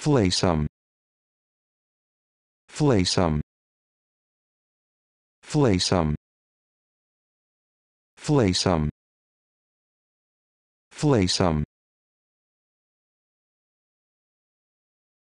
Flaysome. Flay Flaysome. Flay Flaysome.